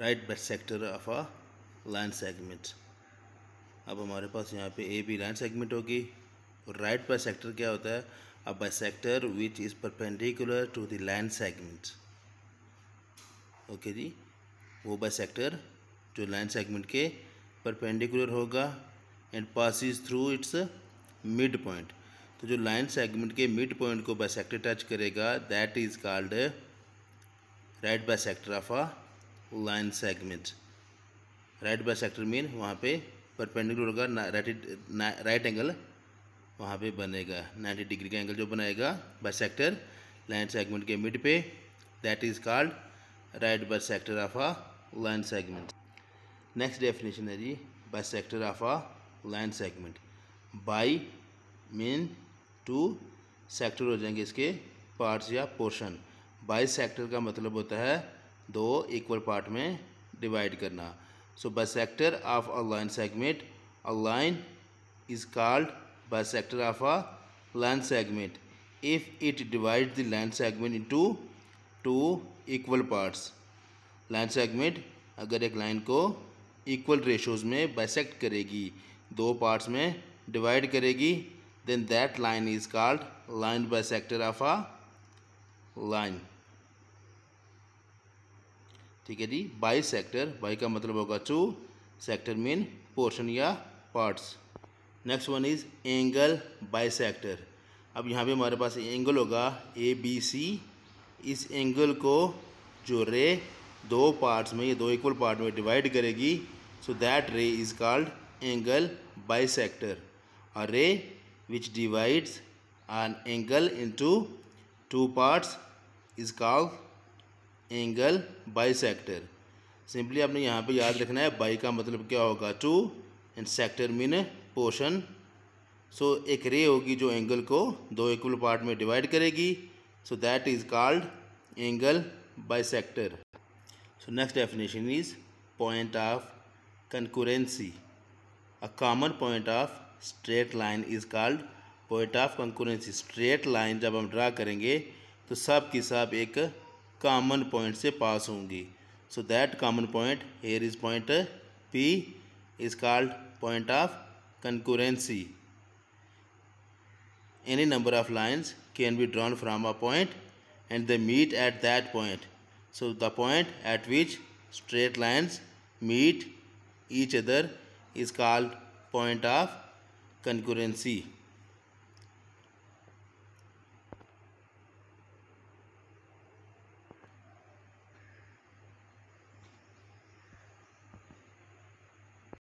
right bisector of a line segment अब हमारे पास यहाँ पे ए बी लाइन सेगमेंट होगी और राइट बाय सेक्टर क्या होता है a bisector which is perpendicular to the line segment okay जी वो बाय सेक्टर जो लाइन सेगमेंट के परपेंडिकुलर होगा and passes through its mid point तो जो लाइन सेगमेंट के मिड पॉइंट को बाय सेक्टर टच करेगा that is called right bisector of a line segment right bisector mean वहाँ पे परपेंडिकुलर होगा राइट राइट एंगल वहाँ पे बनेगा 90 डिग्री का एंगल जो बनाएगा बाय सेक्टर लाइन सेगमेंट के मिड पे that is called right bisector of a line segment next definition है जी bisector of a line segment bi mean two sector हो जाएंगे इसके पार्ट्स या पोर्शन बाई सेक्टर का मतलब होता है दो इक्वल पार्ट में डिवाइड करना so sector of a line segment a line is called sector of a line segment if it divide the line segment into two equal parts line segment अगर एक line को equal ratios में bisect करेगी दो parts में divide करेगी then that line is called line bisector of a line ठीक है जी बाई सेक्टर बाई का मतलब होगा टू सेक्टर मीन पोर्शन या parts next one is angle bisector अब यहाँ पे हमारे पास एंगल होगा ए बी सी इस एंगल को जो रे दो पार्ट्स में ये दो इक्वल पार्ट में डिवाइड करेगी so that ray is called angle bisector और ray which divides an angle into two parts is called angle bisector simply आपने यहाँ पे याद रखना है बाई का मतलब क्या होगा two and sector mean portion so एक रे होगी जो एंगल को दो इक्वल पार्ट में डिवाइड करेगी so that is called angle bisector so next definition is point of concurrency a common point of straight line is called point of concurrency straight line जब हम draw करेंगे तो सब की सब एक कॉमन पॉइंट से पास होंगी so that common point here is point P is called point of concurrency any number of lines can be drawn from a point and they meet at that point so the point at which straight lines meet each other is called point of कंकुरेंसी